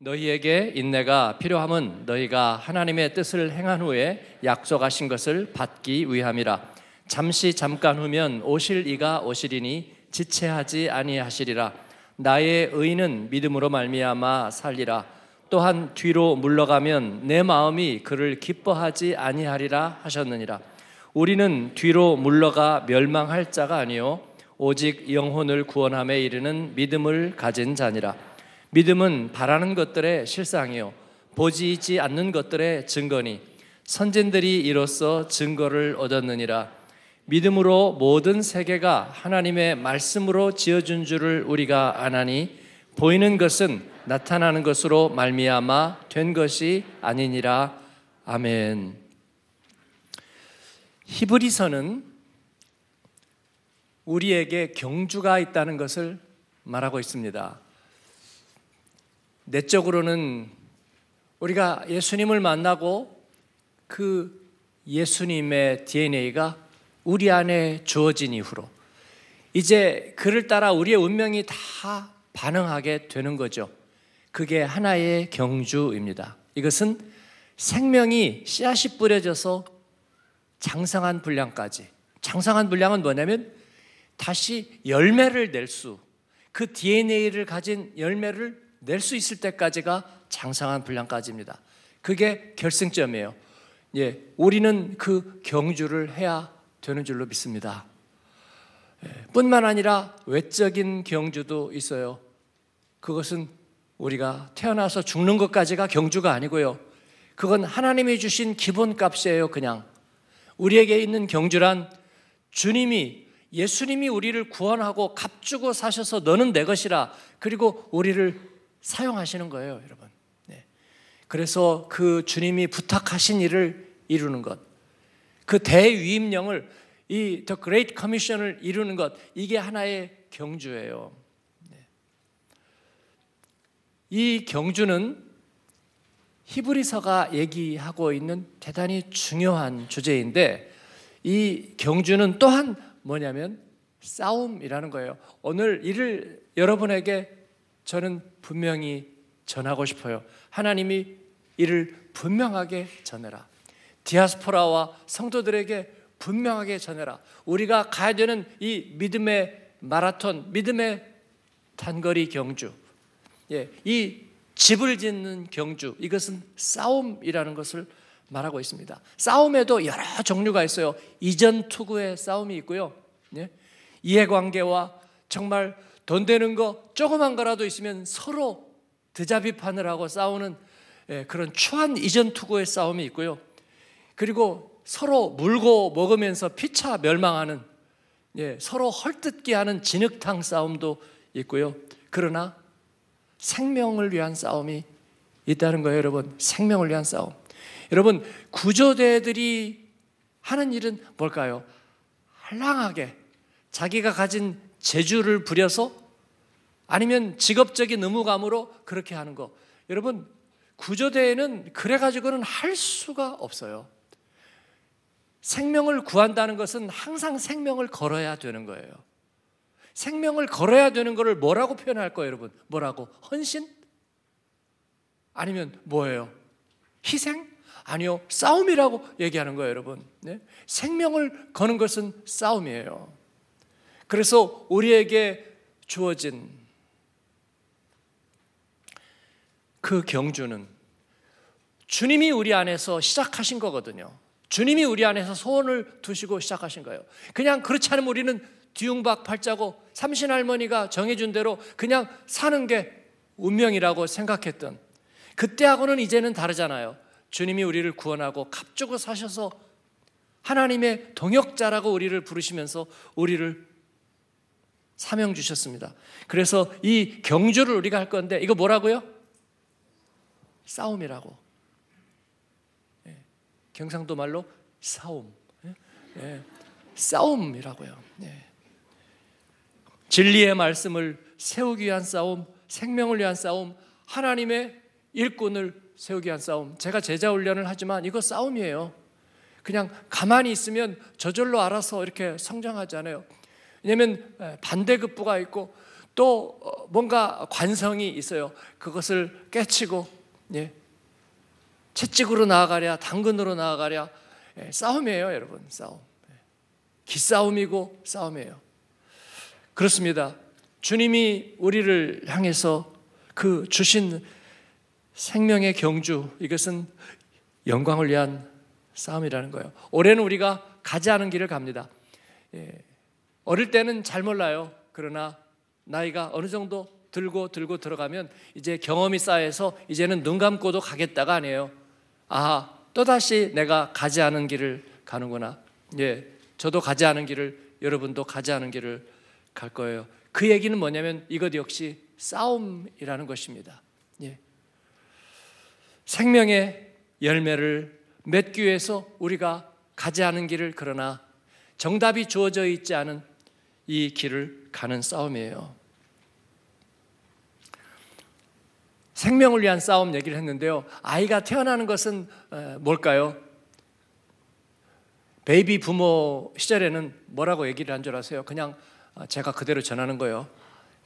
너희에게 인내가 필요함은 너희가 하나님의 뜻을 행한 후에 약속하신 것을 받기 위함이라. 잠시 잠깐 후면 오실 이가 오시리니 지체하지 아니하시리라. 나의 의인은 믿음으로 말미암아 살리라. 또한 뒤로 물러가면 내 마음이 그를 기뻐하지 아니하리라 하셨느니라. 우리는 뒤로 물러가 멸망할 자가 아니요 오직 영혼을 구원함에 이르는 믿음을 가진 자니라. 믿음은 바라는 것들의 실상이요 보지지 있 않는 것들의 증거니 선진들이 이로써 증거를 얻었느니라 믿음으로 모든 세계가 하나님의 말씀으로 지어준 줄을 우리가 아나니 보이는 것은 나타나는 것으로 말미암아 된 것이 아니니라 아멘 히브리서는 우리에게 경주가 있다는 것을 말하고 있습니다. 내적으로는 우리가 예수님을 만나고 그 예수님의 DNA가 우리 안에 주어진 이후로 이제 그를 따라 우리의 운명이 다 반응하게 되는 거죠. 그게 하나의 경주입니다. 이것은 생명이 씨앗이 뿌려져서 장성한 분량까지. 장성한 분량은 뭐냐면 다시 열매를 낼 수, 그 DNA를 가진 열매를 낼수 있을 때까지가 장상한 분량까지입니다. 그게 결승점이에요. 예, 우리는 그 경주를 해야 되는 줄로 믿습니다. 예, 뿐만 아니라 외적인 경주도 있어요. 그것은 우리가 태어나서 죽는 것까지가 경주가 아니고요. 그건 하나님이 주신 기본값이에요, 그냥. 우리에게 있는 경주란 주님이 예수님이 우리를 구원하고 값주고 사셔서 너는 내 것이라 그리고 우리를 사용하시는 거예요, 여러분. 네. 그래서 그 주님이 부탁하신 일을 이루는 것, 그 대위임령을 이 The Great 을 이루는 것, 이게 하나의 경주예요. 네. 이 경주는 히브리서가 얘기하고 있는 대단히 중요한 주제인데 이 경주는 또한 뭐냐면 싸움이라는 거예요. 오늘 이를 여러분에게 저는 분명히 전하고 싶어요. 하나님이 이를 분명하게 전해라. 디아스포라와 성도들에게 분명하게 전해라. 우리가 가야 되는 이 믿음의 마라톤, 믿음의 단거리 경주. 예, 이 집을 짓는 경주. 이것은 싸움이라는 것을 말하고 있습니다. 싸움에도 여러 종류가 있어요. 이전 투구의 싸움이 있고요. 예? 이해관계와 정말 돈 되는 거 조그만 거라도 있으면 서로 드자비판을 하고 싸우는 예, 그런 추한 이전 투고의 싸움이 있고요. 그리고 서로 물고 먹으면서 피차 멸망하는 예, 서로 헐뜯게 하는 진흙탕 싸움도 있고요. 그러나 생명을 위한 싸움이 있다는 거예요, 여러분. 생명을 위한 싸움. 여러분, 구조대들이 하는 일은 뭘까요? 한랑하게 자기가 가진 재주를 부려서 아니면 직업적인 의무감으로 그렇게 하는 거. 여러분, 구조대에는 그래가지고는 할 수가 없어요. 생명을 구한다는 것은 항상 생명을 걸어야 되는 거예요. 생명을 걸어야 되는 것을 뭐라고 표현할 거예요, 여러분? 뭐라고? 헌신? 아니면 뭐예요? 희생? 아니요, 싸움이라고 얘기하는 거예요, 여러분. 네? 생명을 거는 것은 싸움이에요. 그래서 우리에게 주어진 그 경주는 주님이 우리 안에서 시작하신 거거든요. 주님이 우리 안에서 소원을 두시고 시작하신 거예요. 그냥 그렇지 않으면 우리는 뒤웅박 팔자고 삼신 할머니가 정해준 대로 그냥 사는 게 운명이라고 생각했던 그때하고는 이제는 다르잖아요. 주님이 우리를 구원하고 값주고 사셔서 하나님의 동역자라고 우리를 부르시면서 우리를 사명 주셨습니다. 그래서 이 경주를 우리가 할 건데 이거 뭐라고요? 싸움이라고. 예. 경상도 말로 싸움. 예. 예. 싸움이라고요. 예. 진리의 말씀을 세우기 위한 싸움, 생명을 위한 싸움, 하나님의 일꾼을 세우기 위한 싸움. 제가 제자 훈련을 하지만 이거 싸움이에요. 그냥 가만히 있으면 저절로 알아서 이렇게 성장하지 않아요. 왜냐하면 반대급부가 있고 또 어, 뭔가 관성이 있어요. 그것을 깨치고 예. 채찍으로 나아가랴 당근으로 나아가랴 예, 싸움이에요, 여러분. 싸움. 예. 기싸움이고 싸움이에요. 그렇습니다. 주님이 우리를 향해서 그 주신 생명의 경주 이것은 영광을 위한 싸움이라는 거예요. 올해는 우리가 가지 않은 길을 갑니다. 예, 어릴 때는 잘 몰라요. 그러나 나이가 어느 정도 들고 들고 들어가면 이제 경험이 쌓여서 이제는 눈 감고도 가겠다가 아니에요. 아, 또다시 내가 가지 않은 길을 가는구나. 예. 저도 가지 않은 길을 여러분도 가지 않은 길을 갈 거예요. 그 얘기는 뭐냐면 이것 역시 싸움이라는 것입니다. 예. 생명의 열매를 맺기 위해서 우리가 가지 않은 길을 그러나 정답이 주어져 있지 않은 이 길을 가는 싸움이에요. 생명을 위한 싸움 얘기를 했는데요. 아이가 태어나는 것은 어, 뭘까요? 베이비 부모 시절에는 뭐라고 얘기를 한 줄 아세요? 그냥 어, 제가 그대로 전하는 거예요.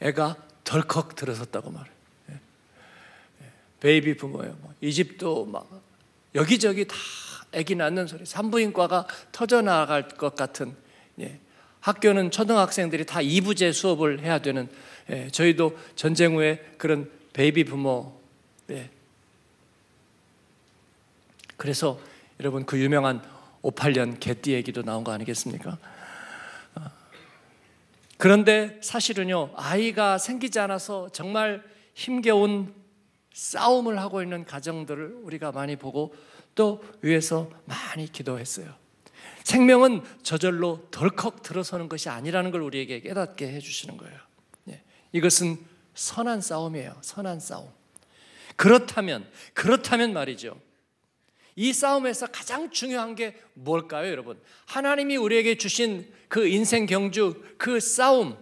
애가 덜컥 들어섰다고 말해요. 예. 예. 베이비 부모예요. 뭐, 이집도 막 여기저기 다 애기 낳는 소리, 산부인과가 터져 나갈 것 같은 예. 학교는 초등학생들이 다 이부제 수업을 해야 되는 예, 저희도 전쟁 후에 그런 베이비 부모 예. 그래서 여러분 그 유명한 58년 개띠 얘기도 나온 거 아니겠습니까? 어. 그런데 사실은요 아이가 생기지 않아서 정말 힘겨운 싸움을 하고 있는 가정들을 우리가 많이 보고 또 위에서 많이 기도했어요. 생명은 저절로 덜컥 들어서는 것이 아니라는 걸 우리에게 깨닫게 해주시는 거예요. 네. 이것은 선한 싸움이에요. 선한 싸움. 그렇다면, 그렇다면 말이죠. 이 싸움에서 가장 중요한 게 뭘까요, 여러분? 하나님이 우리에게 주신 그 인생 경주, 그 싸움,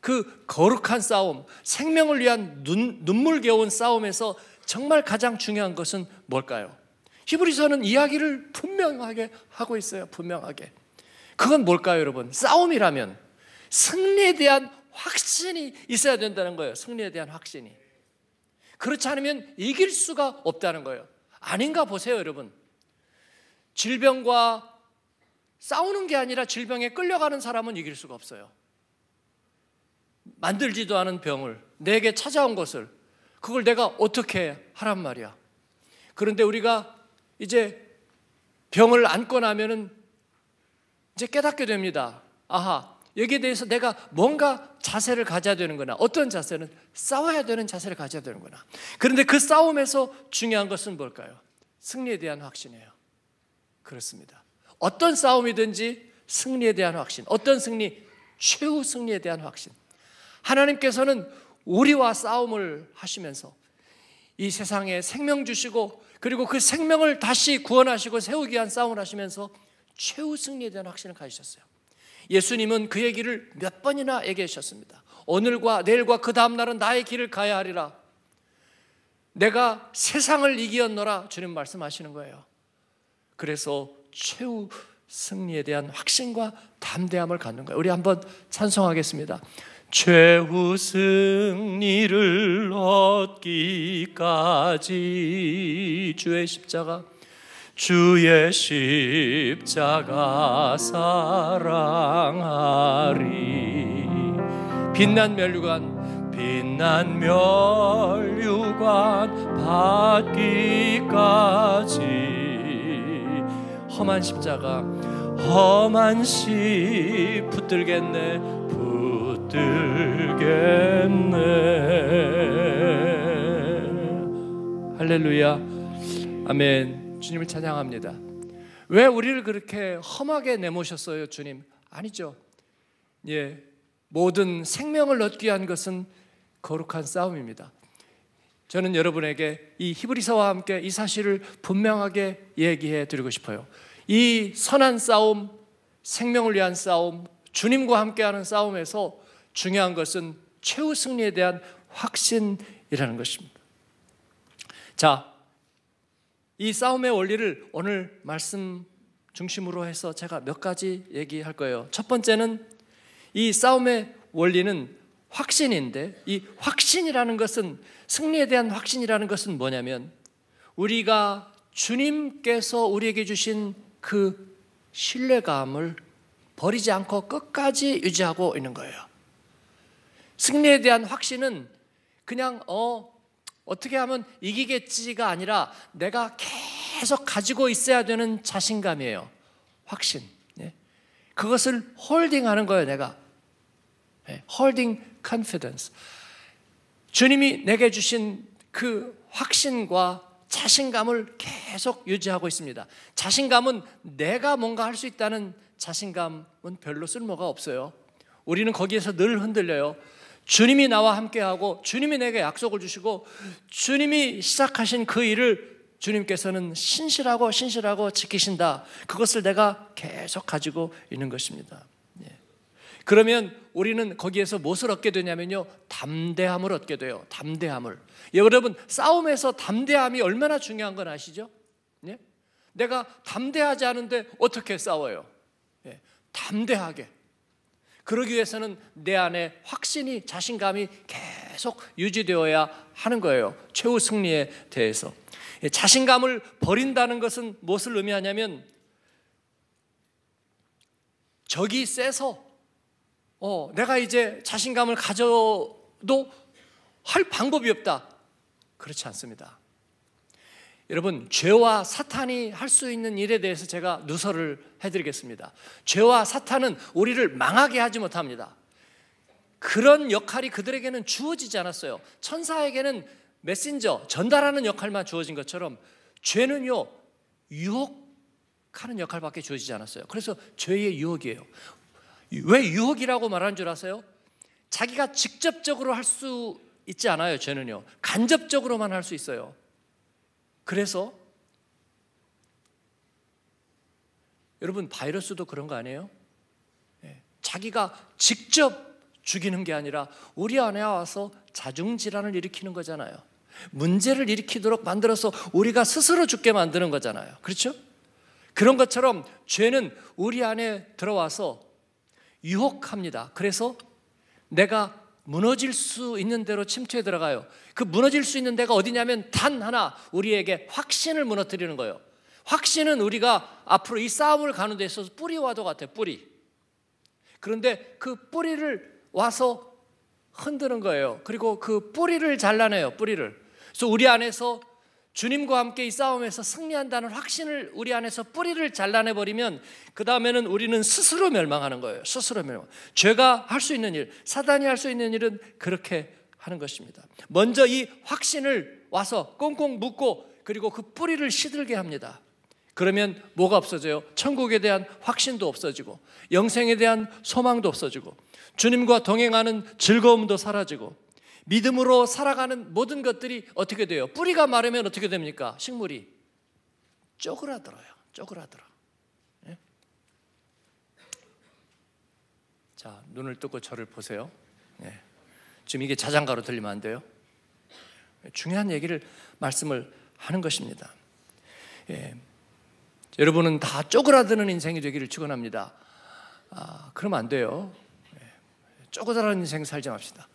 그 거룩한 싸움, 생명을 위한 눈, 물겨운 싸움에서 정말 가장 중요한 것은 뭘까요? 히브리서는 이야기를 분명하게 하고 있어요. 분명하게. 그건 뭘까요, 여러분? 싸움이라면 승리에 대한 확신이 있어야 된다는 거예요. 승리에 대한 확신이. 그렇지 않으면 이길 수가 없다는 거예요. 아닌가 보세요, 여러분. 질병과 싸우는 게 아니라 질병에 끌려가는 사람은 이길 수가 없어요. 만들지도 않은 병을 내게 찾아온 것을 그걸 내가 어떻게 하란 말이야. 그런데 우리가 이제 병을 안고 나면은 이제 깨닫게 됩니다. 아하, 여기에 대해서 내가 뭔가 자세를 가져야 되는구나. 어떤 자세는 싸워야 되는 자세를 가져야 되는구나. 그런데 그 싸움에서 중요한 것은 뭘까요? 승리에 대한 확신이에요. 그렇습니다. 어떤 싸움이든지 승리에 대한 확신. 어떤 승리? 최후 승리에 대한 확신. 하나님께서는 우리와 싸움을 하시면서 이 세상에 생명 주시고 그리고 그 생명을 다시 구원하시고 세우기 위한 싸움을 하시면서 최후 승리에 대한 확신을 가지셨어요. 예수님은 그 얘기를 몇 번이나 얘기하셨습니다. 오늘과 내일과 그 다음 날은 나의 길을 가야 하리라. 내가 세상을 이기었노라 주님 말씀하시는 거예요. 그래서 최후 승리에 대한 확신과 담대함을 갖는 거예요. 우리 한번 찬송하겠습니다. 최후 승리를 얻기까지 주의 십자가 주의 십자가 사랑하리 빛난 멸류관 빛난 멸류관 받기까지 험한 십자가 험한 시 붙들겠네 붙들겠네. 할렐루야. 아멘. 주님을 찬양합니다. 왜 우리를 그렇게 험하게 내모셨어요, 주님? 아니죠. 예. 모든 생명을 얻기 위한 것은 거룩한 싸움입니다. 저는 여러분에게 이 히브리서와 함께 이 사실을 분명하게 얘기해 드리고 싶어요. 이 선한 싸움, 생명을 위한 싸움, 주님과 함께하는 싸움에서 중요한 것은 최후 승리에 대한 확신이라는 것입니다. 자, 이 싸움의 원리를 오늘 말씀 중심으로 해서 제가 몇 가지 얘기할 거예요. 첫 번째는 이 싸움의 원리는 확신인데 이 확신이라는 것은 승리에 대한 확신이라는 것은 뭐냐면 우리가 주님께서 우리에게 주신 그 신뢰감을 버리지 않고 끝까지 유지하고 있는 거예요. 승리에 대한 확신은 그냥 어 어떻게 하면 이기겠지가 아니라 내가 계속 가지고 있어야 되는 자신감이에요. 확신. 예? 그것을 홀딩하는 거예요, 내가. 예? 홀딩 컨피던스. 주님이 내게 주신 그 확신과 자신감을 계속 유지하고 있습니다. 자신감은 내가 뭔가 할 수 있다는 자신감은 별로 쓸모가 없어요. 우리는 거기에서 늘 흔들려요. 주님이 나와 함께하고 주님이 내게 약속을 주시고 주님이 시작하신 그 일을 주님께서는 신실하고 신실하고 지키신다. 그것을 내가 계속 가지고 있는 것입니다. 예. 그러면 우리는 거기에서 무엇을 얻게 되냐면요. 담대함을 얻게 돼요. 담대함을. 예, 여러분, 싸움에서 담대함이 얼마나 중요한 건 아시죠? 예? 내가 담대하지 않은데 어떻게 싸워요? 담대하게. 그러기 위해서는 내 안에 확신이 자신감이 계속 유지되어야 하는 거예요. 최후 승리에 대해서. 예, 자신감을 버린다는 것은 무엇을 의미하냐면 적이 세서 어, 내가 이제 자신감을 가져도 할 방법이 없다. 그렇지 않습니다. 여러분 죄와 사탄이 할 수 있는 일에 대해서 제가 누설을 해드리겠습니다. 죄와 사탄은 우리를 망하게 하지 못합니다. 그런 역할이 그들에게는 주어지지 않았어요. 천사에게는 메신저 전달하는 역할만 주어진 것처럼 죄는요 유혹하는 역할밖에 주어지지 않았어요. 그래서 죄의 유혹이에요. 왜 유혹이라고 말하는 줄 아세요? 자기가 직접적으로 할 수 있지 않아요. 죄는요 간접적으로만 할 수 있어요. 그래서 여러분 바이러스도 그런 거 아니에요? 예, 자기가 직접 죽이는 게 아니라 우리 안에 와서 자중질환을 일으키는 거잖아요. 문제를 일으키도록 만들어서 우리가 스스로 죽게 만드는 거잖아요. 그렇죠? 그런 것처럼 죄는 우리 안에 들어와서 유혹합니다. 그래서 내가 무너질 수 있는 대로 침투해 들어가요. 그 무너질 수 있는 데가 어디냐면 단 하나 우리에게 확신을 무너뜨리는 거예요. 확신은 우리가 앞으로 이 싸움을 가는 데 있어서 뿌리와도 같아요. 뿌리. 그런데 그 뿌리를 와서 흔드는 거예요. 그리고 그 뿌리를 잘라내요. 뿌리를. 그래서 우리 안에서 주님과 함께 이 싸움에서 승리한다는 확신을 우리 안에서 뿌리를 잘라내 버리면 그 다음에는 우리는 스스로 멸망하는 거예요. 스스로 멸망. 죄가 할 수 있는 일, 사단이 할 수 있는 일은 그렇게 하는 것입니다. 먼저 이 확신을 와서 꽁꽁 묶고 그리고 그 뿌리를 시들게 합니다. 그러면 뭐가 없어져요? 천국에 대한 확신도 없어지고 영생에 대한 소망도 없어지고 주님과 동행하는 즐거움도 사라지고 믿음으로 살아가는 모든 것들이 어떻게 돼요? 뿌리가 마르면 어떻게 됩니까? 식물이 쪼그라들어요. 쪼그라들어. 예? 자, 눈을 뜨고 저를 보세요. 예. 지금 이게 자장가로 들리면 안 돼요. 중요한 얘기를 말씀을 하는 것입니다. 예. 여러분은 다 쪼그라드는 인생이 되기를 축원합니다. 아, 그러면 안 돼요. 예. 쪼그라드는 인생 살지 맙시다.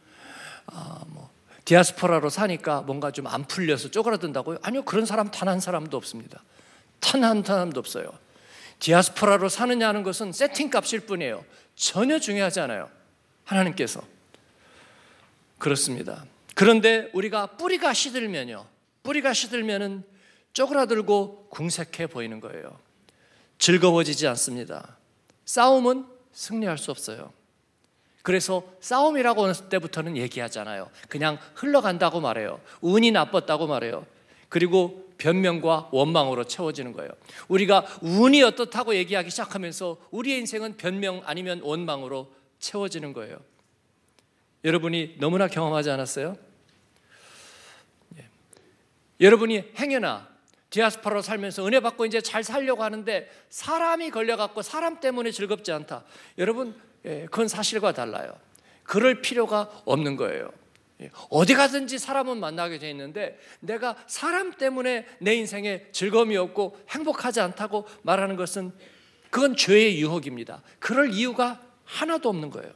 아, 뭐 디아스포라로 사니까 뭔가 좀 안 풀려서 쪼그라든다고요? 아니요, 그런 사람 단 한 사람도 없습니다. 단한 사람도 없어요. 디아스포라로 사느냐 하는 것은 세팅 값일 뿐이에요. 전혀 중요하지 않아요. 하나님께서. 그렇습니다. 그런데 우리가 뿌리가 시들면요. 뿌리가 시들면은 쪼그라들고 궁색해 보이는 거예요. 즐거워지지 않습니다. 싸움은 승리할 수 없어요. 그래서 싸움이라고 했을 때부터는 얘기하잖아요. 그냥 흘러간다고 말해요. 운이 나빴다고 말해요. 그리고 변명과 원망으로 채워지는 거예요. 우리가 운이 어떻다고 얘기하기 시작하면서 우리의 인생은 변명 아니면 원망으로 채워지는 거예요. 여러분이 너무나 경험하지 않았어요? 예. 여러분이 행여나 디아스파로 살면서 은혜 받고 이제 잘 살려고 하는데 사람이 걸려갖고 사람 때문에 즐겁지 않다. 여러분 예, 그건 사실과 달라요. 그럴 필요가 없는 거예요. 예, 어디 가든지 사람은 만나게 돼 있는데 내가 사람 때문에 내 인생에 즐거움이 없고 행복하지 않다고 말하는 것은 그건 죄의 유혹입니다. 그럴 이유가 하나도 없는 거예요.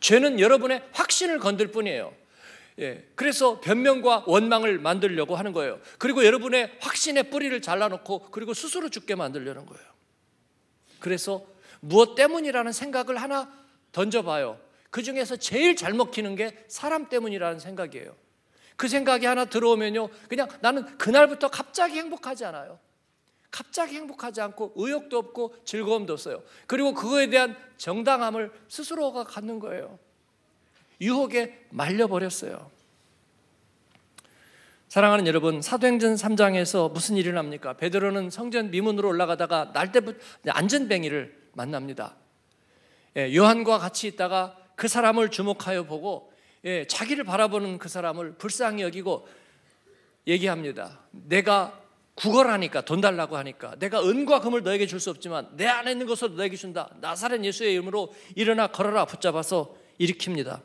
죄는 여러분의 확신을 건들 뿐이에요. 예, 그래서 변명과 원망을 만들려고 하는 거예요. 그리고 여러분의 확신의 뿌리를 잘라놓고 그리고 스스로 죽게 만들려는 거예요. 그래서 무엇 때문이라는 생각을 하나 던져봐요. 그 중에서 제일 잘 먹히는 게 사람 때문이라는 생각이에요. 그 생각이 하나 들어오면요. 그냥 나는 그날부터 갑자기 행복하지 않아요. 갑자기 행복하지 않고 의욕도 없고 즐거움도 없어요. 그리고 그거에 대한 정당함을 스스로가 갖는 거예요. 유혹에 말려버렸어요. 사랑하는 여러분, 사도행전 3장에서 무슨 일이 납니까? 베드로는 성전 미문으로 올라가다가 날때부터 안전뱅이를 만납니다. 예, 요한과 같이 있다가 그 사람을 주목하여 보고 예, 자기를 바라보는 그 사람을 불쌍히 여기고 얘기합니다. 내가 구걸하니까 돈 달라고 하니까 내가 은과 금을 너에게 줄 수 없지만 내 안에 있는 것으 너에게 준다. 나사렛 예수의 이름으로 일어나 걸어라 붙잡아서 일으킵니다.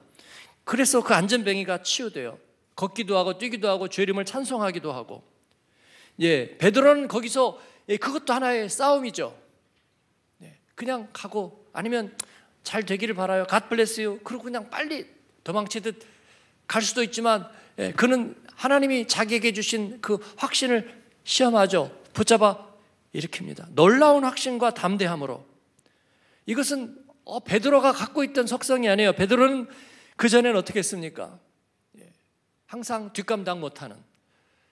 그래서 그 안전뱅이가 치유돼요. 걷기도 하고 뛰기도 하고 죄이을 찬송하기도 하고. 예, 베드로는 거기서 예, 그것도 하나의 싸움이죠. 그냥 가고 아니면 잘 되기를 바라요. 갓 블레스요. 그리고 그냥 빨리 도망치듯 갈 수도 있지만 예, 그는 하나님이 자기에게 주신 그 확신을 시험하죠. 붙잡아 일으킵니다. 놀라운 확신과 담대함으로 이것은 어, 베드로가 갖고 있던 속성이 아니에요. 베드로는 그 전엔 어떻게 했습니까? 예, 항상 뒷감당 못하는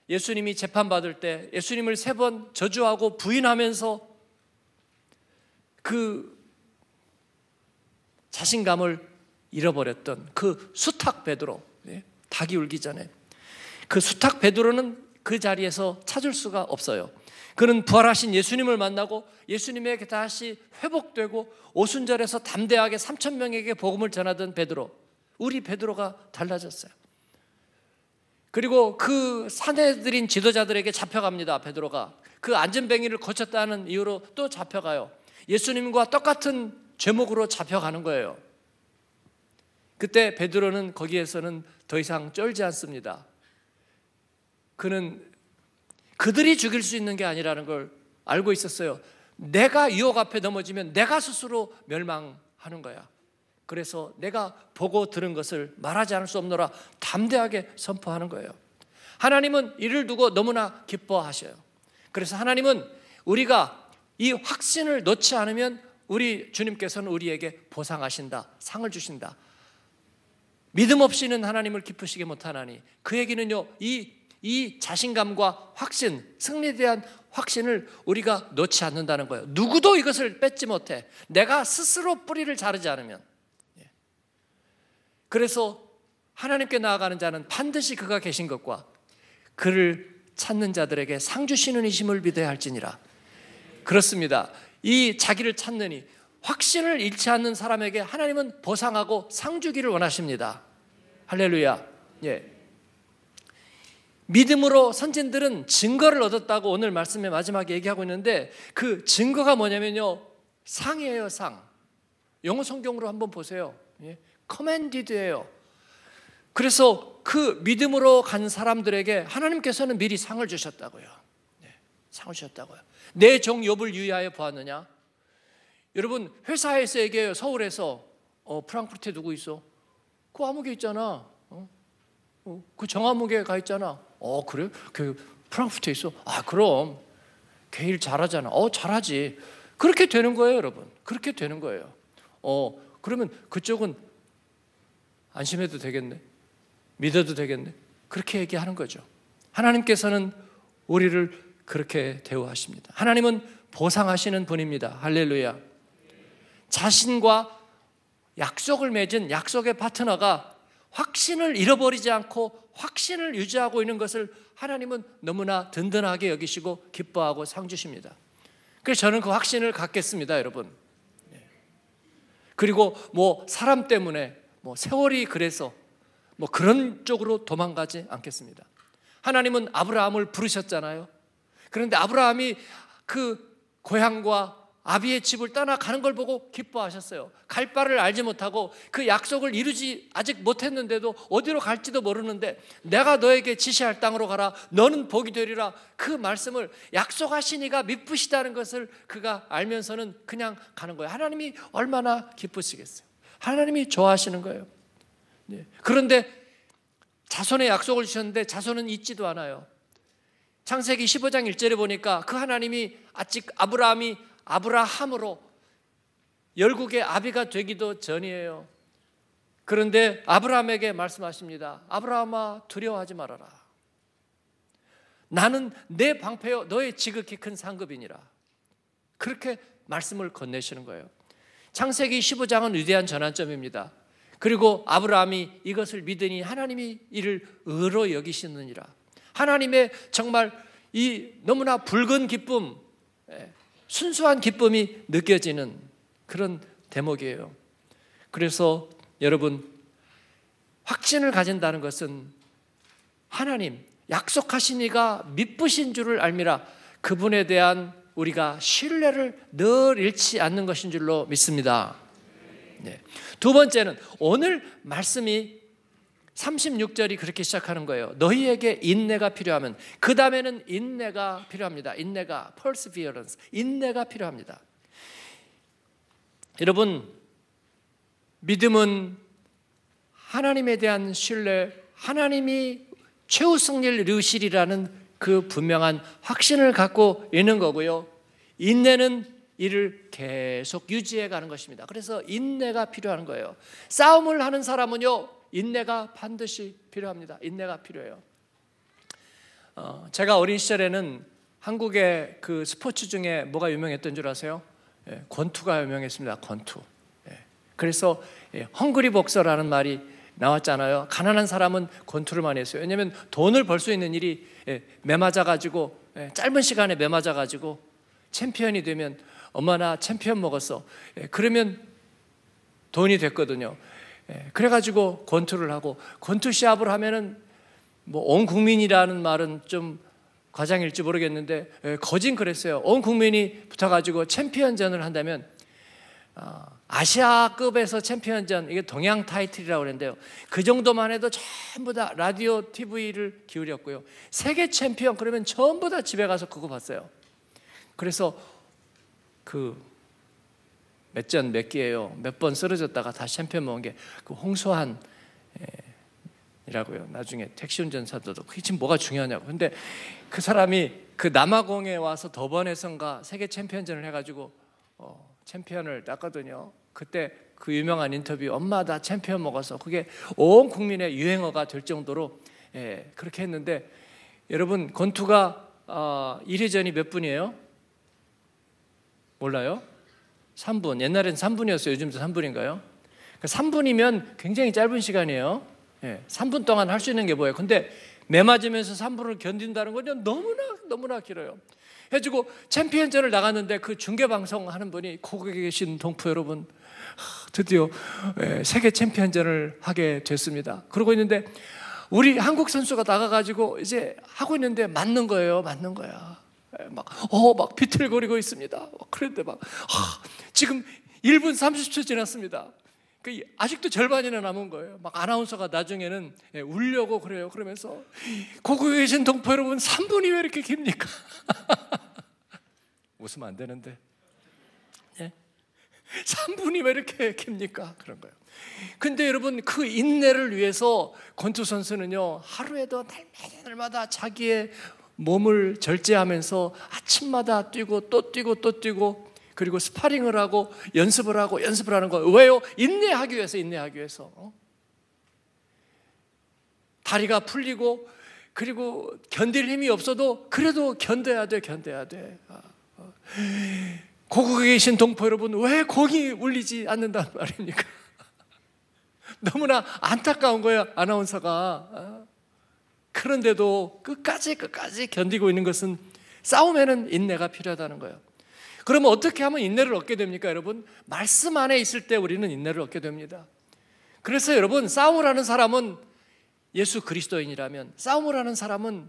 예수님이 재판받을 때 예수님을 세 번 저주하고 부인하면서 그 자신감을 잃어버렸던 그 수탁 베드로 네, 닭이 울기 전에 그 수탁 베드로는 그 자리에서 찾을 수가 없어요. 그는 부활하신 예수님을 만나고 예수님에게 다시 회복되고 오순절에서 담대하게 3천 명에게 복음을 전하던 베드로 우리 베드로가 달라졌어요. 그리고 그 사내들인 지도자들에게 잡혀갑니다. 베드로가 그 안전뱅이를 거쳤다는 이유로 또 잡혀가요. 예수님과 똑같은 죄목으로 잡혀가는 거예요. 그때 베드로는 거기에서는 더 이상 쫄지 않습니다. 그는 그들이 죽일 수 있는 게 아니라는 걸 알고 있었어요. 내가 유혹 앞에 넘어지면 내가 스스로 멸망하는 거야. 그래서 내가 보고 들은 것을 말하지 않을 수 없노라 담대하게 선포하는 거예요. 하나님은 이를 두고 너무나 기뻐하셔요. 그래서 하나님은 우리가 이 확신을 놓지 않으면 우리 주님께서는 우리에게 보상하신다, 상을 주신다. 믿음 없이는 하나님을 기쁘시게 못하나니 그 얘기는요, 이, 이 자신감과 확신, 승리에 대한 확신을 우리가 놓지 않는다는 거예요. 누구도 이것을 뺏지 못해. 내가 스스로 뿌리를 자르지 않으면. 예. 그래서 하나님께 나아가는 자는 반드시 그가 계신 것과 그를 찾는 자들에게 상 주시는 이심을 믿어야 할지니라. 그렇습니다. 이 자기를 찾느니 확신을 잃지 않는 사람에게 하나님은 보상하고 상주기를 원하십니다. 할렐루야. 예. 믿음으로 선진들은 증거를 얻었다고 오늘 말씀의 마지막에 얘기하고 있는데 그 증거가 뭐냐면요. 상이에요, 상. 영어 성경으로 한번 보세요. 예. 커맨디드예요. 그래서 그 믿음으로 간 사람들에게 하나님께서는 미리 상을 주셨다고요. 예. 상을 주셨다고요. 내 종욕을 유의하여 보았느냐? 여러분 회사에서 얘기해요. 서울에서 어, 프랑크푸르트에 누구 있어? 그 아무개 있잖아. 어? 어, 그 정아무개 가 있잖아. 어 그래? 그 프랑크푸르트에 있어? 아 그럼 걔일 잘하잖아. 어 잘하지. 그렇게 되는 거예요, 여러분. 그렇게 되는 거예요. 어 그러면 그쪽은 안심해도 되겠네. 믿어도 되겠네. 그렇게 얘기하는 거죠. 하나님께서는 우리를 그렇게 대우하십니다. 하나님은 보상하시는 분입니다. 할렐루야. 자신과 약속을 맺은 약속의 파트너가 확신을 잃어버리지 않고 확신을 유지하고 있는 것을 하나님은 너무나 든든하게 여기시고 기뻐하고 상 주십니다. 그래서 저는 그 확신을 갖겠습니다, 여러분. 그리고 뭐 사람 때문에 뭐 세월이 그래서 뭐 그런 쪽으로 도망가지 않겠습니다. 하나님은 아브라함을 부르셨잖아요. 그런데 아브라함이 그 고향과 아비의 집을 떠나 가는 걸 보고 기뻐하셨어요. 갈 바를 알지 못하고 그 약속을 이루지 아직 못했는데도 어디로 갈지도 모르는데 내가 너에게 지시할 땅으로 가라. 너는 복이 되리라. 그 말씀을 약속하시니가 믿으시다는 것을 그가 알면서는 그냥 가는 거예요. 하나님이 얼마나 기쁘시겠어요. 하나님이 좋아하시는 거예요. 네. 그런데 자손의 약속을 주셨는데 자손은 잊지도 않아요. 창세기 15장 1절에 보니까 그 하나님이 아직 아브라함이 아브라함으로 열국의 아비가 되기도 전이에요. 그런데 아브라함에게 말씀하십니다. 아브라함아 두려워하지 말아라. 나는 내 방패요 너의 지극히 큰 상급이니라. 그렇게 말씀을 건네시는 거예요. 창세기 15장은 위대한 전환점입니다. 그리고 아브라함이 이것을 믿으니 하나님이 이를 의로 여기시느니라. 하나님의 정말 이 너무나 붉은 기쁨, 예, 순수한 기쁨이 느껴지는 그런 대목이에요. 그래서 여러분, 확신을 가진다는 것은 하나님, 약속하신 이가 믿으신 줄을 알미라 그분에 대한 우리가 신뢰를 늘 잃지 않는 것인 줄로 믿습니다. 네. 두 번째는 오늘 말씀이 36절이 그렇게 시작하는 거예요. 너희에게 인내가 필요하면 그 다음에는 인내가 필요합니다. 인내가 perseverance, 인내가 필요합니다. 여러분 믿음은 하나님에 대한 신뢰, 하나님이 최후 승리를 이루시리라는 그 분명한 확신을 갖고 있는 거고요. 인내는 이를 계속 유지해 가는 것입니다. 그래서 인내가 필요한 거예요. 싸움을 하는 사람은요, 인내가 반드시 필요합니다. 인내가 필요해요. 어, 제가 어린 시절에는 한국의 그 스포츠 중에 뭐가 유명했던 줄 아세요? 예, 권투가 유명했습니다. 권투. 예, 그래서 예, 헝그리 복서라는 말이 나왔잖아요. 가난한 사람은 권투를 많이 했어요. 왜냐하면 돈을 벌 수 있는 일이 예, 매맞아 가지고 예, 짧은 시간에 매맞아 가지고 챔피언이 되면 엄마 나 챔피언 먹었어. 예, 그러면 돈이 됐거든요. 예, 그래가지고 권투를 하고 권투 시합을 하면은 뭐 온 국민이라는 말은 좀 과장일지 모르겠는데 예, 거진 그랬어요. 온 국민이 붙어가지고 챔피언전을 한다면 어, 아시아급에서 챔피언전 이게 동양 타이틀이라고 그랬는데요. 그 정도만 해도 전부 다 라디오, TV를 기울였고요. 세계 챔피언 그러면 전부 다 집에 가서 그거 봤어요. 그래서 그 몇전몇개예요몇번 쓰러졌다가 다시 한편 먹은 게 그 홍수한 예, 이라고요. 나중에 택시 운전사들도 그게 지금 뭐가 중요하냐고. 근데 그 사람이 그 남아공에 와서 더번에선가 세계 챔피언전을 해가지고 어, 챔피언을 땄거든요. 그때 그 유명한 인터뷰 엄마 다 챔피언 먹어서 그게 온 국민의 유행어가 될 정도로 예, 그렇게 했는데 여러분 권투가 어, 1회전이 몇 분이에요? 몰라요? 3분. 옛날엔 3분이었어요. 요즘도 3분인가요? 3분이면 그러니까 굉장히 짧은 시간이에요. 3분 예, 동안 할 수 있는 게 뭐예요? 근데 매 맞으면서 3분을 견딘다는 건요. 너무나 너무나 길어요. 해주고 챔피언전을 나갔는데 그 중계 방송 하는 분이 거기 계신 동포 여러분 드디어 예, 세계 챔피언전을 하게 됐습니다. 그러고 있는데 우리 한국 선수가 나가가지고 이제 하고 있는데 맞는 거예요, 맞는 거야. 예, 막, 어, 막 비틀거리고 있습니다. 그런데 막, 하, 지금 1분 30초 지났습니다. 그 아직도 절반이나 남은 거예요. 막 아나운서가 나중에는 예, 울려고 그래요. 그러면서 고국에 계신 동포 여러분 3분이 왜 이렇게 깁니까? 웃으면 안 되는데. 예? 3분이 왜 이렇게 깁니까? 그런 거예요. 근데 여러분 그 인내를 위해서 권투 선수는요 하루에도 날마다 자기의 몸을 절제하면서 아침마다 뛰고 또 뛰고 또 뛰고 그리고 스파링을 하고 연습을 하고 연습을 하는 거예요. 왜요? 인내하기 위해서 인내하기 위해서. 어? 다리가 풀리고 그리고 견딜 힘이 없어도 그래도 견뎌야 돼, 견뎌야 돼. 아, 어. 고국에 계신 동포 여러분, 왜 공이 울리지 않는단 말입니까? 너무나 안타까운 거예요, 아나운서가. 아. 그런데도 끝까지 끝까지 견디고 있는 것은 싸움에는 인내가 필요하다는 거예요. 그러면 어떻게 하면 인내를 얻게 됩니까, 여러분? 말씀 안에 있을 때 우리는 인내를 얻게 됩니다. 그래서 여러분, 싸움을 하는 사람은 예수 그리스도인이라면 싸움을 하는 사람은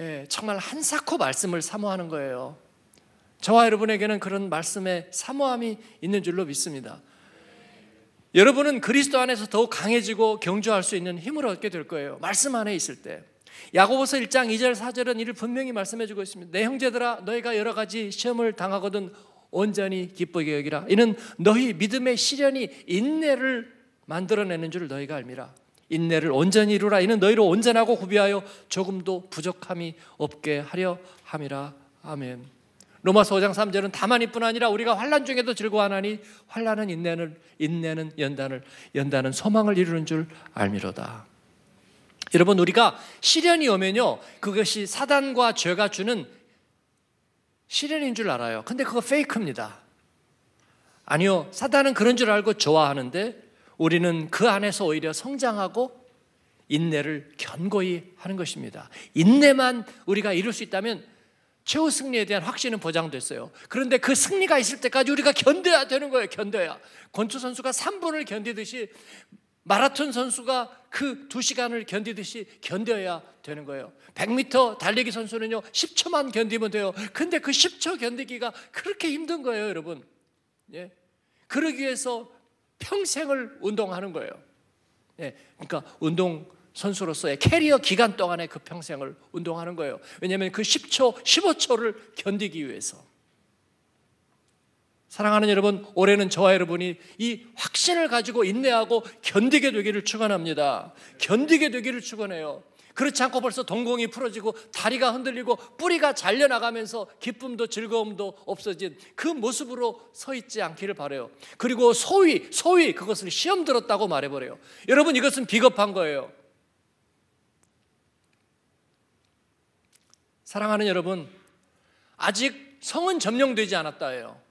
예, 정말 한사코 말씀을 사모하는 거예요. 저와 여러분에게는 그런 말씀의 사모함이 있는 줄로 믿습니다. 여러분은 그리스도 안에서 더욱 강해지고 경주할 수 있는 힘을 얻게 될 거예요. 말씀 안에 있을 때. 야고보서 1장 2절 4절은 이를 분명히 말씀해 주고 있습니다. 내 형제들아 너희가 여러 가지 시험을 당하거든 온전히 기쁘게 여기라. 이는 너희 믿음의 시련이 인내를 만들어내는 줄 너희가 알미라. 인내를 온전히 이루라. 이는 너희로 온전하고 구비하여 조금도 부족함이 없게 하려 함이라. 아멘. 로마서 5장 3절은 다만이뿐 아니라 우리가 환란 중에도 즐거워하나니 환란은 인내는 인내는 연단을 연단은 소망을 이루는 줄 알미로다. 여러분 우리가 시련이 오면요 그것이 사단과 죄가 주는 시련인 줄 알아요. 근데 그거 페이크입니다. 아니요 사단은 그런 줄 알고 좋아하는데 우리는 그 안에서 오히려 성장하고 인내를 견고히 하는 것입니다. 인내만 우리가 이룰 수 있다면 최후 승리에 대한 확신은 보장됐어요. 그런데 그 승리가 있을 때까지 우리가 견뎌야 되는 거예요. 견뎌야. 권투 선수가 3분을 견디듯이 마라톤 선수가 그 두 시간을 견디듯이 견뎌야 되는 거예요. 100m 달리기 선수는요, 10초만 견디면 돼요. 근데 그 10초 견디기가 그렇게 힘든 거예요, 여러분. 예. 그러기 위해서 평생을 운동하는 거예요. 예. 그러니까 운동 선수로서의 캐리어 기간 동안의 그 평생을 운동하는 거예요. 왜냐하면 그 10초, 15초를 견디기 위해서. 사랑하는 여러분, 올해는 저와 여러분이 이 확신을 가지고 인내하고 견디게 되기를 축원합니다. 견디게 되기를 축원해요. 그렇지 않고 벌써 동공이 풀어지고 다리가 흔들리고 뿌리가 잘려나가면서 기쁨도 즐거움도 없어진 그 모습으로 서 있지 않기를 바래요. 그리고 소위 소위 그것을 시험 들었다고 말해버려요. 여러분 이것은 비겁한 거예요. 사랑하는 여러분 아직 성은 점령되지 않았다예요.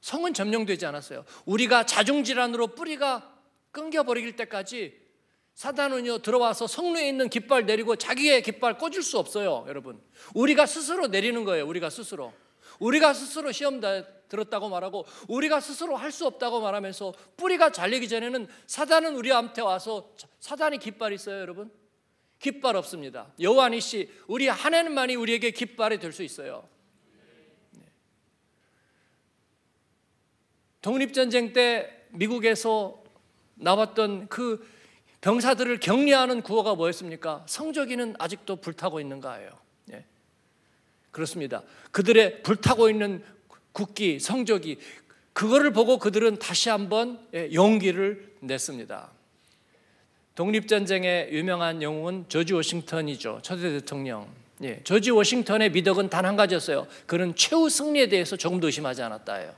성은 점령되지 않았어요. 우리가 자중질환으로 뿌리가 끊겨버릴 때까지 사단은요 들어와서 성루에 있는 깃발 내리고 자기의 깃발 꽂을 수 없어요, 여러분. 우리가 스스로 내리는 거예요. 우리가 스스로. 우리가 스스로 시험 다, 들었다고 말하고 우리가 스스로 할 수 없다고 말하면서 뿌리가 잘리기 전에는 사단은 우리한테 와서 사단이 깃발 있어요, 여러분. 깃발 없습니다. 여호와니 씨, 우리 한 해만이 우리에게 깃발이 될 수 있어요. 독립전쟁 때 미국에서 나왔던 그 병사들을 격려하는 구호가 뭐였습니까? 성적이는 아직도 불타고 있는가예요. 예. 그렇습니다. 그들의 불타고 있는 국기, 성적이 그거를 보고 그들은 다시 한번 예, 용기를 냈습니다. 독립전쟁의 유명한 영웅은 조지 워싱턴이죠. 초대 대통령. 예, 조지 워싱턴의 미덕은 단 한 가지였어요. 그는 최후 승리에 대해서 조금도 의심하지 않았다예요.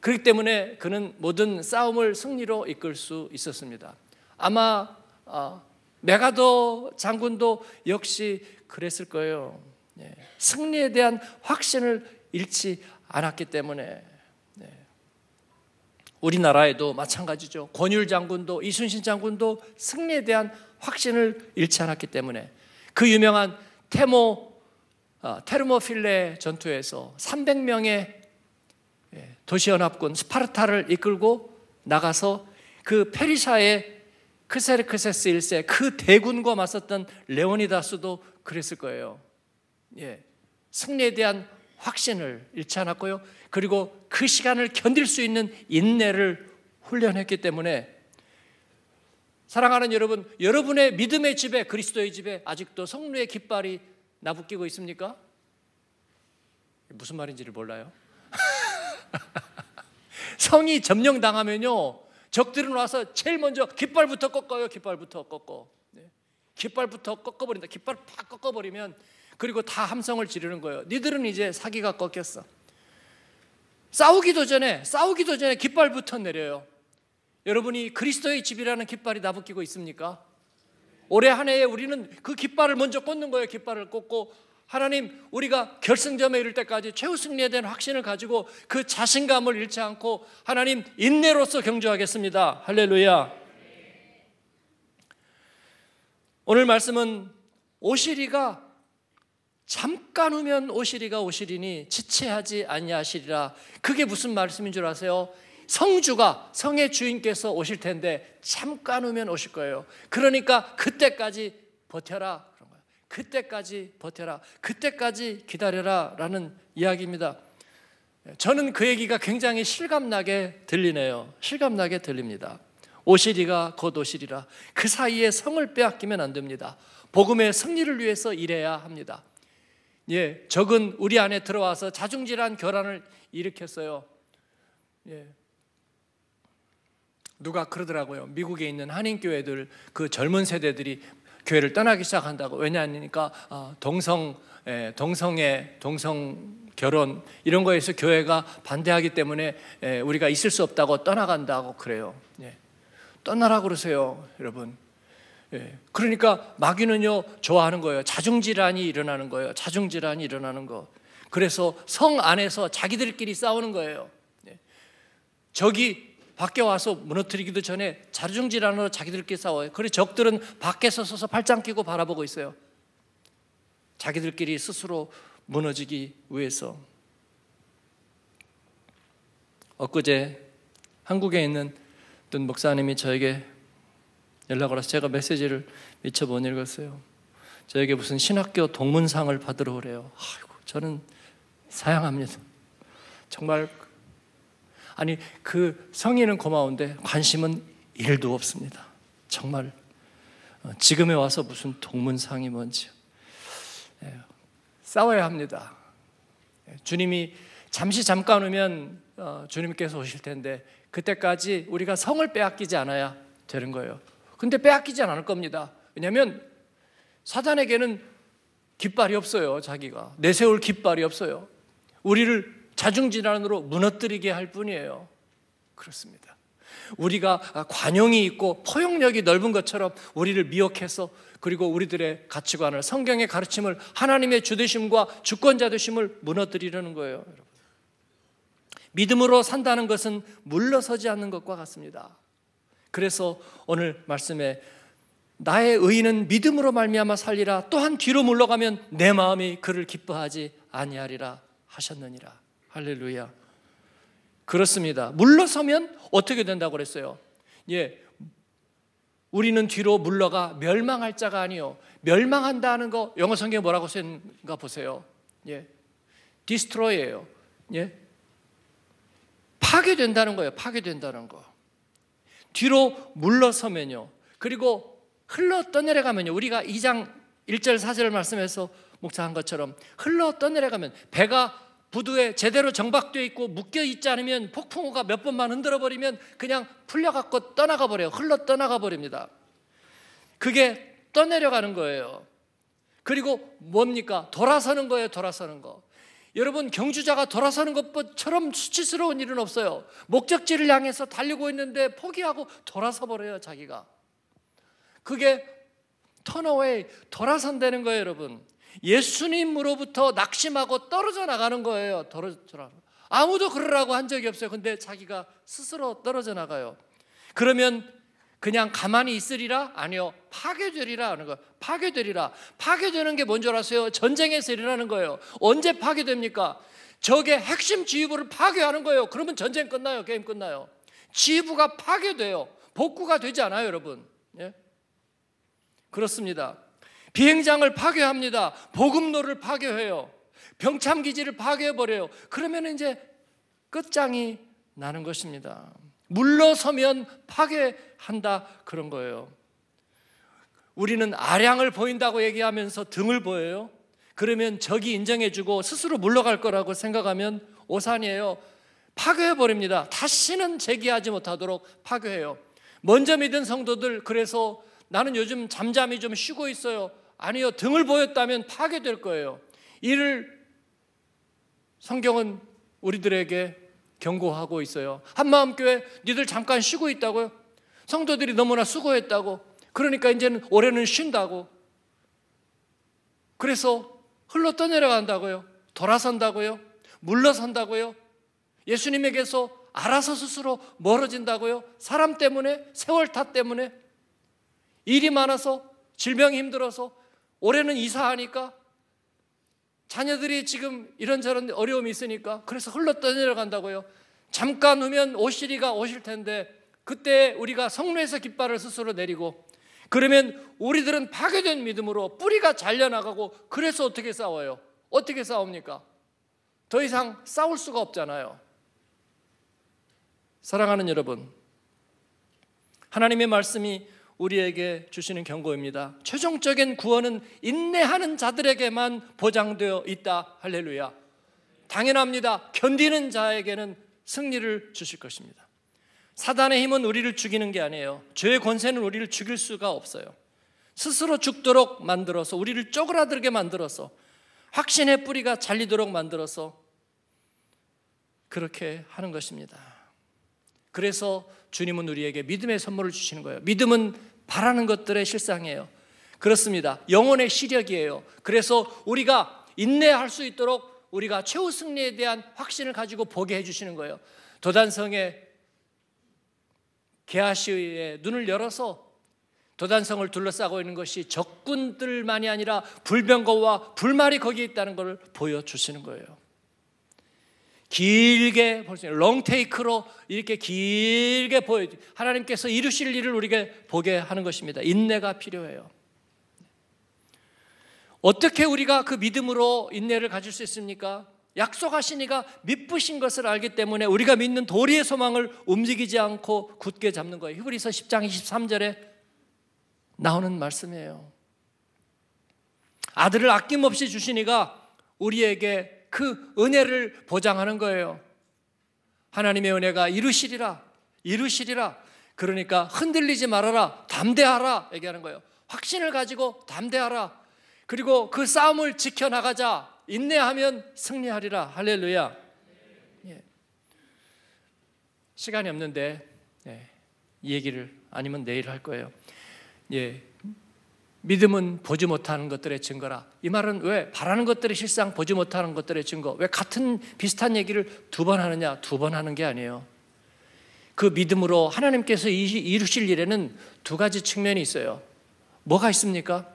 그렇기 때문에 그는 모든 싸움을 승리로 이끌 수 있었습니다. 아마 어, 메가도 장군도 역시 그랬을 거예요. 예, 승리에 대한 확신을 잃지 않았기 때문에 예. 우리나라에도 마찬가지죠. 권율 장군도 이순신 장군도 승리에 대한 확신을 잃지 않았기 때문에 그 유명한 테모 어, 테르모필레 전투에서 300명의 도시연합군 스파르타를 이끌고 나가서 그페리사의 크세르크세스 1세 그 대군과 맞섰던 레오니다스도 그랬을 거예요. 예. 승리에 대한 확신을 잃지 않았고요. 그리고 그 시간을 견딜 수 있는 인내를 훈련했기 때문에 사랑하는 여러분, 여러분의 믿음의 집에 그리스도의 집에 아직도 성루의 깃발이 나부끼고 있습니까? 무슨 말인지를 몰라요. 성이 점령당하면요. 적들은 와서 제일 먼저 깃발부터 꺾어요. 깃발부터 꺾어. 네. 깃발부터 꺾어버린다. 깃발 팍 꺾어버리면 그리고 다 함성을 지르는 거예요. 니들은 이제 사기가 꺾였어. 싸우기도 전에 싸우기도 전에 깃발부터 내려요. 여러분이 그리스도의 집이라는 깃발이 나붙기고 있습니까? 올해 한 해에 우리는 그 깃발을 먼저 꽂는 거예요. 깃발을 꽂고 하나님 우리가 결승점에 이를 때까지 최후 승리에 대한 확신을 가지고 그 자신감을 잃지 않고 하나님 인내로서 경주하겠습니다. 할렐루야. 오늘 말씀은 오시리가 잠깐 후면 오시리가 오시리니 지체하지 아니하시리라. 그게 무슨 말씀인 줄 아세요? 성주가 성의 주인께서 오실 텐데 잠깐 후면 오실 거예요. 그러니까 그때까지 버텨라. 그때까지 버텨라. 그때까지 기다려라. 라는 이야기입니다. 저는 그 얘기가 굉장히 실감나게 들리네요. 실감나게 들립니다. 오시리가 곧 오시리라. 그 사이에 성을 빼앗기면 안 됩니다. 복음의 승리를 위해서 일해야 합니다. 예, 적은 우리 안에 들어와서 자중질환 결함을 일으켰어요. 예. 누가 그러더라고요. 미국에 있는 한인교회들 그 젊은 세대들이 교회를 떠나기 시작한다고 왜냐하니까 아, 동성 예, 동성애 동성 결혼 이런 거에서 교회가 반대하기 때문에 예, 우리가 있을 수 없다고 떠나간다고 그래요. 예. 떠나라 그러세요, 여러분. 예. 그러니까 마귀는요 좋아하는 거예요. 자중질환이 일어나는 거예요. 자중질환이 일어나는 거. 그래서 성 안에서 자기들끼리 싸우는 거예요. 예. 적이 밖에 와서 무너뜨리기도 전에 자중질환으로 자기들끼리 싸워요. 그래 적들은 밖에서 서서 팔짱 끼고 바라보고 있어요. 자기들끼리 스스로 무너지기 위해서. 엊그제 한국에 있는 어떤 목사님이 저에게 연락을 와서 제가 메시지를 미처 못 읽었어요. 저에게 무슨 신학교 동문상을 받으러 오래요. 아이고, 저는 사양합니다. 정말 아니 그 성의는 고마운데 관심은 일도 없습니다. 정말 어, 지금에 와서 무슨 동문상이 뭔지 예, 싸워야 합니다. 예, 주님이 잠시 잠깐 오면 어, 주님께서 오실 텐데 그때까지 우리가 성을 빼앗기지 않아야 되는 거예요. 근데 빼앗기지 않을 겁니다. 왜냐하면 사단에게는 깃발이 없어요. 자기가 내세울 깃발이 없어요. 우리를 자중질환으로 무너뜨리게 할 뿐이에요. 그렇습니다. 우리가 관용이 있고 포용력이 넓은 것처럼 우리를 미혹해서 그리고 우리들의 가치관을 성경의 가르침을 하나님의 주되심과 주권자 되심을 무너뜨리려는 거예요. 여러분. 믿음으로 산다는 것은 물러서지 않는 것과 같습니다. 그래서 오늘 말씀에 나의 의인은 믿음으로 말미암아 살리라 또한 뒤로 물러가면 내 마음이 그를 기뻐하지 아니하리라 하셨느니라. 할렐루야. 그렇습니다. 물러서면 어떻게 된다고 그랬어요? 예. 우리는 뒤로 물러가 멸망할 자가 아니요. 멸망한다는 거 영어 성경에 뭐라고 쓰는가 보세요. 예. 디스트로이예요. 예. 파괴된다는 거예요. 파괴된다는 거. 뒤로 물러서면요. 그리고 흘러 떠내려가면요. 우리가 2장 1절 4절 말씀에서 목사한 것처럼 흘러 떠내려가면 배가 부두에 제대로 정박되어 있고 묶여 있지 않으면 폭풍우가 몇 번만 흔들어 버리면 그냥 풀려 갖고 떠나가 버려요. 흘러 떠나가 버립니다. 그게 떠내려가는 거예요. 그리고 뭡니까? 돌아서는 거예요, 돌아서는 거. 여러분, 경주자가 돌아서는 것처럼 수치스러운 일은 없어요. 목적지를 향해서 달리고 있는데 포기하고 돌아서 버려요, 자기가. 그게 턴어웨이, 돌아선다는 거예요, 여러분. 예수님으로부터 낙심하고 떨어져 나가는 거예요. 떨어져라. 아무도 그러라고 한 적이 없어요. 근데 자기가 스스로 떨어져 나가요. 그러면 그냥 가만히 있으리라? 아니요. 파괴되리라 하는 거. 파괴되리라. 파괴되는 게 뭔 줄 아세요? 전쟁에서 일어나는 거예요. 언제 파괴됩니까? 적의 핵심 지휘부를 파괴하는 거예요. 그러면 전쟁 끝나요. 게임 끝나요. 지휘부가 파괴돼요. 복구가 되지 않아요, 여러분. 예? 그렇습니다. 비행장을 파괴합니다. 보급로를 파괴해요. 병참 기지를 파괴해 버려요. 그러면 이제 끝장이 나는 것입니다. 물러서면 파괴한다 그런 거예요. 우리는 아량을 보인다고 얘기하면서 등을 보여요. 그러면 적이 인정해주고 스스로 물러갈 거라고 생각하면 오산이에요. 파괴해버립니다. 다시는 제기하지 못하도록 파괴해요. 먼저 믿은 성도들, 그래서 나는 요즘 잠잠히 좀 쉬고 있어요. 아니요, 등을 보였다면 파괴될 거예요. 이를 성경은 우리들에게 경고하고 있어요. 한마음교회 니들 잠깐 쉬고 있다고요? 성도들이 너무나 수고했다고. 그러니까 이제는 올해는 쉰다고. 그래서 흘러 떠내려간다고요. 돌아선다고요. 물러선다고요. 예수님에게서 알아서 스스로 멀어진다고요. 사람 때문에, 세월 탓 때문에, 일이 많아서, 질병이 힘들어서, 올해는 이사하니까 자녀들이 지금 이런저런 어려움이 있으니까 그래서 흘러떠내려 간다고요. 잠깐 후면 오시리가 오실 텐데 그때 우리가 성로에서 깃발을 스스로 내리고 그러면 우리들은 파괴된 믿음으로 뿌리가 잘려나가고 그래서 어떻게 싸워요? 어떻게 싸웁니까? 더 이상 싸울 수가 없잖아요. 사랑하는 여러분, 하나님의 말씀이 우리에게 주시는 경고입니다. 최종적인 구원은 인내하는 자들에게만 보장되어 있다. 할렐루야. 당연합니다. 견디는 자에게는 승리를 주실 것입니다. 사단의 힘은 우리를 죽이는 게 아니에요. 죄의 권세는 우리를 죽일 수가 없어요. 스스로 죽도록 만들어서 우리를 쪼그라들게 만들어서 확신의 뿌리가 잘리도록 만들어서 그렇게 하는 것입니다. 그래서 주님은 우리에게 믿음의 선물을 주시는 거예요. 믿음은 바라는 것들의 실상이에요. 그렇습니다. 영혼의 시력이에요. 그래서 우리가 인내할 수 있도록 우리가 최후 승리에 대한 확신을 가지고 보게 해주시는 거예요. 도단성의 게하시의 눈을 열어서 도단성을 둘러싸고 있는 것이 적군들만이 아니라 불병거와 불말이 거기에 있다는 것을 보여주시는 거예요. 길게 볼 수 있는 롱테이크로 이렇게 길게 보여 하나님께서 이루실 일을 우리에게 보게 하는 것입니다. 인내가 필요해요. 어떻게 우리가 그 믿음으로 인내를 가질 수 있습니까? 약속하시니가 믿으신 것을 알기 때문에 우리가 믿는 도리의 소망을 움직이지 않고 굳게 잡는 거예요. 히브리서 10장 23절에 나오는 말씀이에요. 아들을 아낌없이 주시니가 우리에게 그 은혜를 보장하는 거예요. 하나님의 은혜가 이루시리라, 이루시리라. 그러니까 흔들리지 말아라, 담대하라. 얘기하는 거예요. 확신을 가지고 담대하라. 그리고 그 싸움을 지켜나가자. 인내하면 승리하리라. 할렐루야. 예. 시간이 없는데, 예. 이 얘기를 아니면 내일 할 거예요. 예. 믿음은 보지 못하는 것들의 증거라. 이 말은 왜 바라는 것들이 실상 보지 못하는 것들의 증거. 왜 같은 비슷한 얘기를 두 번 하느냐? 두 번 하는 게 아니에요. 그 믿음으로 하나님께서 이루실 일에는 두 가지 측면이 있어요. 뭐가 있습니까?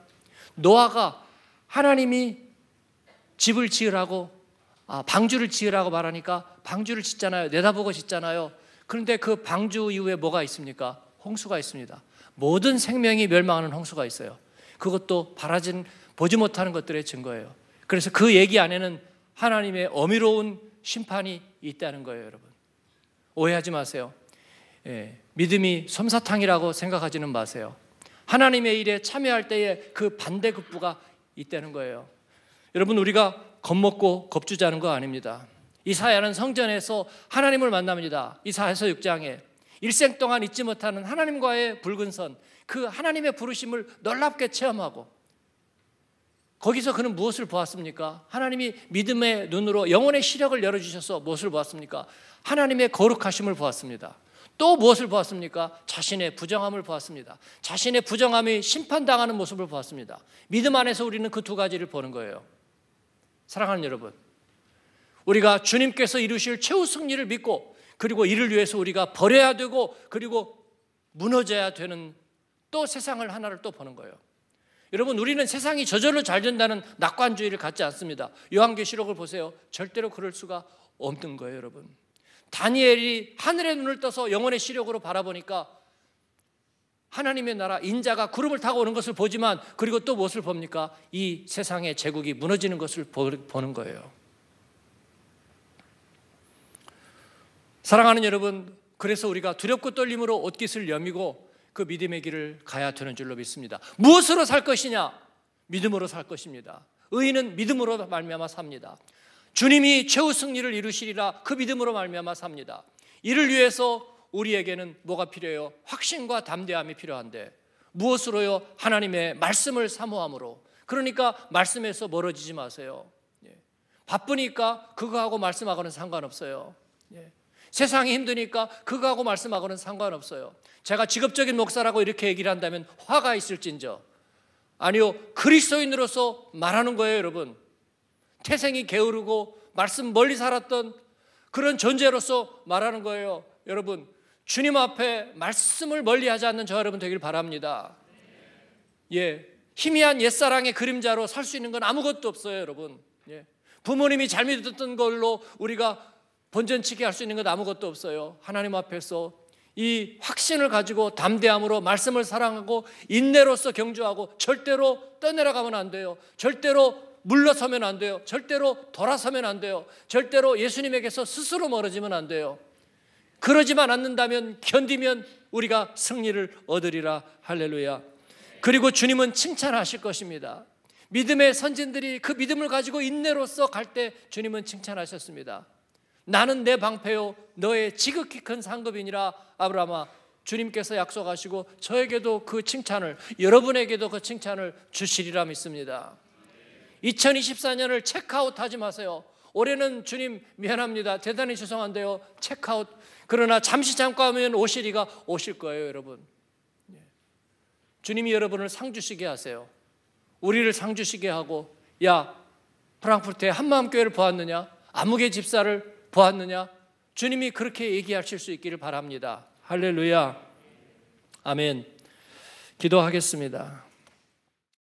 노아가 하나님이 집을 지으라고 아, 방주를 지으라고 말하니까 방주를 짓잖아요. 내다보고 짓잖아요. 그런데 그 방주 이후에 뭐가 있습니까? 홍수가 있습니다. 모든 생명이 멸망하는 홍수가 있어요. 그것도 바라진 보지 못하는 것들의 증거예요. 그래서 그 얘기 안에는 하나님의 어미로운 심판이 있다는 거예요, 여러분. 오해하지 마세요. 예, 믿음이 솜사탕이라고 생각하지는 마세요. 하나님의 일에 참여할 때에 그 반대급부가 있다는 거예요. 여러분 우리가 겁먹고 겁주자는 거 아닙니다. 이사야는 성전에서 하나님을 만납니다. 이사야서 6장에 일생 동안 잊지 못하는 하나님과의 붉은 선, 그 하나님의 부르심을 놀랍게 체험하고 거기서 그는 무엇을 보았습니까? 하나님이 믿음의 눈으로 영혼의 시력을 열어주셔서 무엇을 보았습니까? 하나님의 거룩하심을 보았습니다. 또 무엇을 보았습니까? 자신의 부정함을 보았습니다. 자신의 부정함이 심판당하는 모습을 보았습니다. 믿음 안에서 우리는 그 두 가지를 보는 거예요. 사랑하는 여러분, 우리가 주님께서 이루실 최후 승리를 믿고 그리고 이를 위해서 우리가 버려야 되고 그리고 무너져야 되는 또 세상을 하나를 또 보는 거예요. 여러분 우리는 세상이 저절로 잘 된다는 낙관주의를 갖지 않습니다. 요한계시록을 보세요. 절대로 그럴 수가 없는 거예요, 여러분. 다니엘이 하늘의 눈을 떠서 영혼의 시력으로 바라보니까 하나님의 나라 인자가 구름을 타고 오는 것을 보지만 그리고 또 무엇을 봅니까? 이 세상의 제국이 무너지는 것을 보는 거예요. 사랑하는 여러분, 그래서 우리가 두렵고 떨림으로 옷깃을 여미고 그 믿음의 길을 가야 되는 줄로 믿습니다. 무엇으로 살 것이냐? 믿음으로 살 것입니다. 의인은 믿음으로 말미암아 삽니다. 주님이 최후 승리를 이루시리라 그 믿음으로 말미암아 삽니다. 이를 위해서 우리에게는 뭐가 필요해요? 확신과 담대함이 필요한데 무엇으로요? 하나님의 말씀을 사모함으로. 그러니까 말씀에서 멀어지지 마세요. 예. 바쁘니까 그거하고 말씀하고는 상관없어요. 예. 세상이 힘드니까 그거하고 말씀하고는 상관없어요. 제가 직업적인 목사라고 이렇게 얘기를 한다면 화가 있을진저. 아니요, 그리스도인으로서 말하는 거예요, 여러분. 태생이 게으르고 말씀 멀리 살았던 그런 존재로서 말하는 거예요, 여러분. 주님 앞에 말씀을 멀리 하지 않는 저 여러분 되길 바랍니다. 예. 희미한 옛사랑의 그림자로 살 수 있는 건 아무것도 없어요, 여러분. 예. 부모님이 잘못 듣던 걸로 우리가 본전치게할수 있는 것 아무것도 없어요. 하나님 앞에서 이 확신을 가지고 담대함으로 말씀을 사랑하고 인내로서 경주하고 절대로 떠내려가면 안 돼요. 절대로 물러서면 안 돼요. 절대로 돌아서면 안 돼요. 절대로 예수님에게서 스스로 멀어지면 안 돼요. 그러지만 않는다면 견디면 우리가 승리를 얻으리라 할렐루야. 그리고 주님은 칭찬하실 것입니다. 믿음의 선진들이 그 믿음을 가지고 인내로서 갈 때 주님은 칭찬하셨습니다. 나는 내 방패요 너의 지극히 큰 상급이니라 아브라함아 주님께서 약속하시고 저에게도 그 칭찬을 여러분에게도 그 칭찬을 주시리라 믿습니다. 2024년을 체크아웃 하지 마세요. 올해는 주님 미안합니다. 대단히 죄송한데요. 체크아웃. 그러나 잠시 잠깐 하면 오시리가 오실 거예요, 여러분. 예. 주님이 여러분을 상 주시게 하세요. 우리를 상 주시게 하고 야, 프랑크푸르트에 한마음교회를 보았느냐? 암흑의 집사를 보았느냐? 주님이 그렇게 얘기하실 수 있기를 바랍니다. 할렐루야. 아멘. 기도하겠습니다.